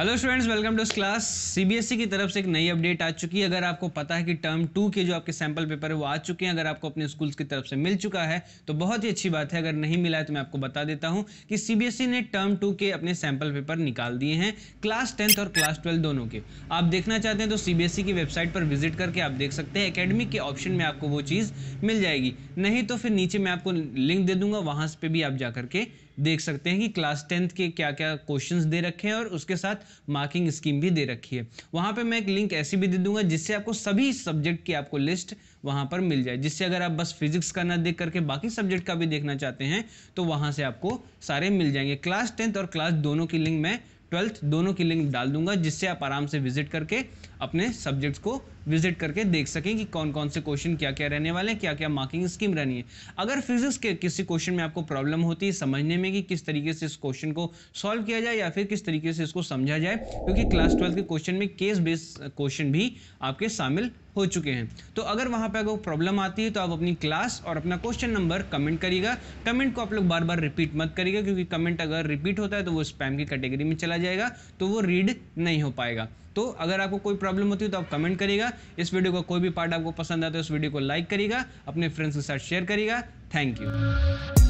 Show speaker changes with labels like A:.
A: hello students welcome to class CBSE की तरफ से एक नई अपडेट आ चुकी है अगर आपको पता है कि टर्म टू के जो आपके सैंपल पेपर है वो आ चुके हैं अगर आपको अपने स्कूल्स की तरफ से मिल चुका है तो बहुत ही अच्छी बात है अगर नहीं मिला है तो मैं आपको बता देता हूं कि सीबीएसई e ने टर्म टू के अपने सैंपल पेपर निकाल दिए हैं क्लास टेंथ और क्लास ट्वेल्थ दोनों के आप देखना चाहते हैं तो सीबीएसई e की वेबसाइट पर विजिट करके आप देख सकते हैं अकेडमिक के ऑप्शन में आपको वो चीज़ मिल जाएगी नहीं तो फिर नीचे मैं आपको लिंक दे दूंगा वहाँ पर भी आप जा करके देख सकते हैं कि क्लास टेंथ के क्या क्या क्वेश्चंस दे रखे हैं और उसके साथ मार्किंग स्कीम भी दे रखी है वहां पर मैं एक लिंक ऐसी भी दे दूंगा जिससे आपको सभी सब्जेक्ट की आपको लिस्ट वहां पर मिल जाए जिससे अगर आप बस फिजिक्स का ना देख करके बाकी सब्जेक्ट का भी देखना चाहते हैं तो वहां से आपको सारे मिल जाएंगे क्लास टेंथ और क्लास दोनों की लिंक मैं ट्वेल्थ दोनों की लिंक डाल दूंगा जिससे आप आराम से विजिट करके अपने सब्जेक्ट्स को विजिट करके देख सकें कि कौन कौन से क्वेश्चन क्या क्या रहने वाले हैं क्या क्या मार्किंग स्कीम रहनी है अगर फिजिक्स के किसी क्वेश्चन में आपको प्रॉब्लम होती है समझने में कि किस तरीके से इस क्वेश्चन को सॉल्व किया जाए या फिर किस तरीके से इसको समझा जाए क्योंकि क्लास ट्वेल्थ के क्वेश्चन में केस बेस्ड क्वेश्चन भी आपके शामिल हो चुके हैं तो अगर वहाँ पर अगर प्रॉब्लम आती है तो आप अपनी क्लास और अपना क्वेश्चन नंबर कमेंट करिएगा कमेंट को आप लोग बार बार रिपीट मत करिएगा क्योंकि कमेंट अगर रिपीट होता है तो वो स्पैम की कैटेगरी में चला जाएगा तो वो रीड नहीं हो पाएगा तो अगर आपको कोई प्रॉब्लम होती है तो आप कमेंट करिएगा इस वीडियो का कोई भी पार्ट आपको पसंद आता तो इस वीडियो को लाइक करिएगा अपने फ्रेंड्स के साथ शेयर करिएगा थैंक यू